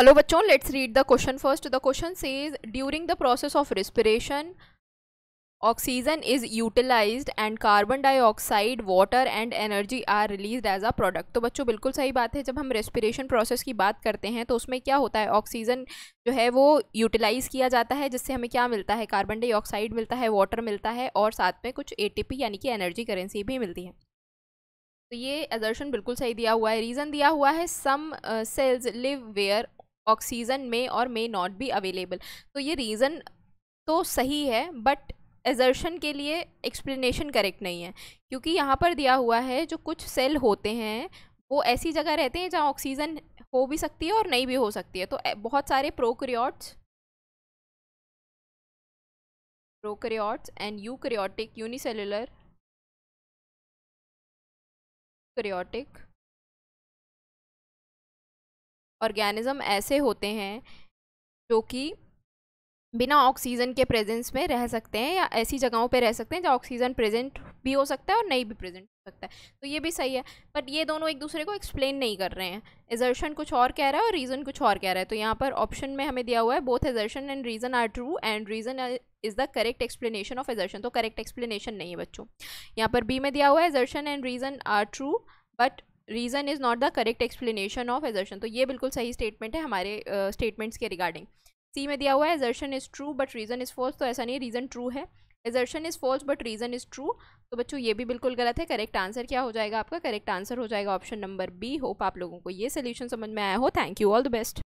hello बच्चों let's read the question first the question says during the process of respiration oxygen is utilised and carbon dioxide water and energy are release as a product तो बच्चों बिल्कुल सही बात है जब हम respiration process की बात करते हैं तो उसमें क्या होता है ऑक्सीजन जो है वो यूटिलाइज़ किया जाता है जिससे हमें क्या मिलता है कार्बन डाइऑक्साइड मिलता है वाटर मिलता है और साथ में कुछ ए यानी कि एनर्जी करेंसी भी मिलती है तो ये एजर्शन बिल्कुल सही दिया हुआ है रीज़न दिया हुआ है some cells live where oxygen में और मे नॉट बी अवेलेबल तो ये रीज़न तो सही है बट एजर्शन के लिए एक्सप्लेनेशन करेक्ट नहीं है क्योंकि यहाँ पर दिया हुआ है जो कुछ सेल होते हैं वो ऐसी जगह रहते हैं जहाँ ऑक्सीजन हो भी सकती है और नहीं भी हो सकती है तो बहुत सारे prokaryotes prokaryotes and eukaryotic unicellular eukaryotic organism ऐसे होते हैं जो कि बिना ऑक्सीजन के प्रेजेंस में रह सकते हैं या ऐसी जगहों पे रह सकते हैं जहाँ ऑक्सीजन प्रेजेंट भी हो सकता है और नहीं भी प्रेजेंट हो सकता है तो ये भी सही है बट ये दोनों एक दूसरे को एक्सप्लेन नहीं कर रहे हैं एजर्शन कुछ और कह रहा है और रीज़न कुछ और कह रहा है तो यहाँ पर ऑप्शन में हमें दिया हुआ है both assertion and reason are true and reason is the correct explanation of assertion तो करेक्ट एक्सप्लेनेशन नहीं है बच्चों यहाँ पर बी में दिया हुआ है assertion and reason are true but reason is not the correct explanation of assertion तो ये बिल्कुल सही स्टेटमेंट है हमारे स्टेटमेंट्स uh, के रिगार्डिंग सी में दिया हुआ है assertion is true but reason is false तो ऐसा नहीं रीज़न ट्रू है assertion is false but reason is true तो बच्चों ये भी बिल्कुल गलत है करेक्ट आंसर क्या हो जाएगा आपका करेक्ट आंसर हो जाएगा ऑप्शन नंबर बी होप आप लोगों को ये सोल्यूशन समझ में आया हो thank you all the best